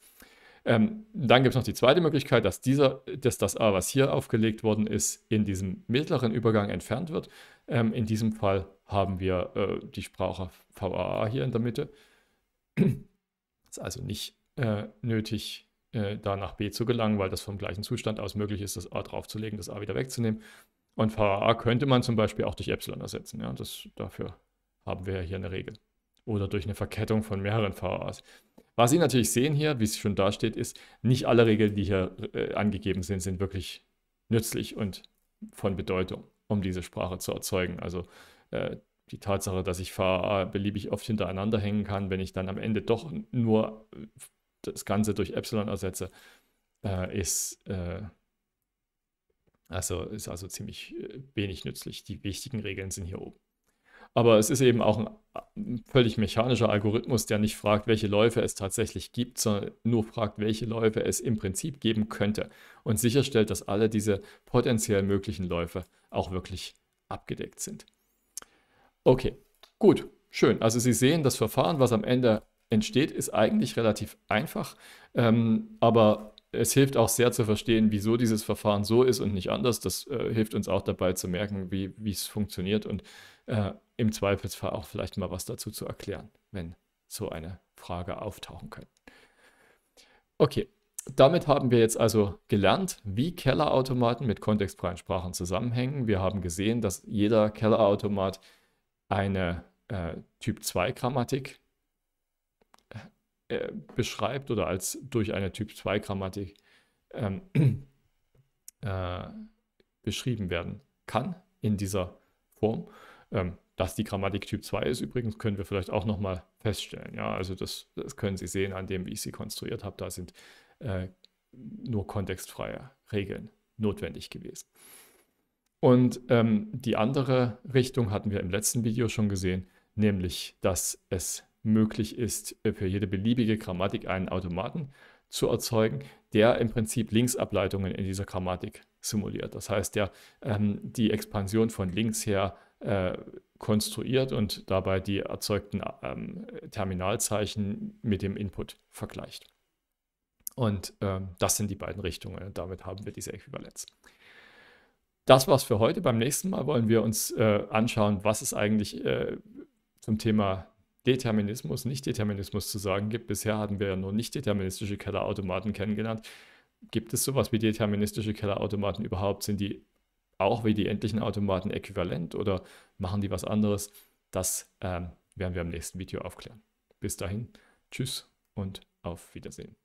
Ähm, dann gibt es noch die zweite Möglichkeit, dass, dieser, dass das A, was hier aufgelegt worden ist, in diesem mittleren Übergang entfernt wird. Ähm, in diesem Fall haben wir äh, die Sprache VAA hier in der Mitte. Ist also nicht äh, nötig, äh, da nach B zu gelangen, weil das vom gleichen Zustand aus möglich ist, das A draufzulegen, das A wieder wegzunehmen. Und VAA könnte man zum Beispiel auch durch Epsilon ersetzen. Ja? Das, dafür haben wir ja hier eine Regel. Oder durch eine Verkettung von mehreren VAAs. Was Sie natürlich sehen hier, wie es schon da steht, ist, nicht alle Regeln, die hier äh, angegeben sind, sind wirklich nützlich und von Bedeutung, um diese Sprache zu erzeugen. Also äh, die Tatsache, dass ich VAA beliebig oft hintereinander hängen kann, wenn ich dann am Ende doch nur das Ganze durch Epsilon ersetze, äh, ist, äh, also, ist also ziemlich äh, wenig nützlich. Die wichtigen Regeln sind hier oben. Aber es ist eben auch ein, völlig mechanischer Algorithmus, der nicht fragt, welche Läufe es tatsächlich gibt, sondern nur fragt, welche Läufe es im Prinzip geben könnte und sicherstellt, dass alle diese potenziell möglichen Läufe auch wirklich abgedeckt sind. Okay, gut, schön. Also Sie sehen, das Verfahren, was am Ende entsteht, ist eigentlich relativ einfach, ähm, aber es hilft auch sehr zu verstehen, wieso dieses Verfahren so ist und nicht anders. Das äh, hilft uns auch dabei zu merken, wie es funktioniert und äh, im Zweifelsfall auch vielleicht mal was dazu zu erklären, wenn so eine Frage auftauchen könnte. Okay, damit haben wir jetzt also gelernt, wie Kellerautomaten mit kontextfreien Sprachen zusammenhängen. Wir haben gesehen, dass jeder Kellerautomat eine äh, Typ-2-Grammatik äh, beschreibt oder als durch eine Typ-2-Grammatik ähm, äh, beschrieben werden kann in dieser Form. Ähm, dass die Grammatik Typ 2 ist übrigens, können wir vielleicht auch nochmal feststellen. Ja, also das, das, können Sie sehen an dem, wie ich sie konstruiert habe. Da sind äh, nur kontextfreie Regeln notwendig gewesen. Und ähm, die andere Richtung hatten wir im letzten Video schon gesehen, nämlich, dass es möglich ist, für jede beliebige Grammatik einen Automaten zu erzeugen, der im Prinzip Linksableitungen in dieser Grammatik simuliert. Das heißt, der ähm, die Expansion von links her äh, konstruiert und dabei die erzeugten ähm, Terminalzeichen mit dem Input vergleicht. Und äh, das sind die beiden Richtungen. Damit haben wir diese Äquivalenz. Das war's für heute. Beim nächsten Mal wollen wir uns äh, anschauen, was es eigentlich äh, zum Thema Determinismus, Nicht-Determinismus zu sagen gibt. Bisher hatten wir ja nur nicht-deterministische Kellerautomaten kennengelernt. Gibt es sowas wie deterministische Kellerautomaten überhaupt? Sind die auch wie die endlichen Automaten äquivalent oder machen die was anderes? Das ähm, werden wir im nächsten Video aufklären. Bis dahin, tschüss und auf Wiedersehen.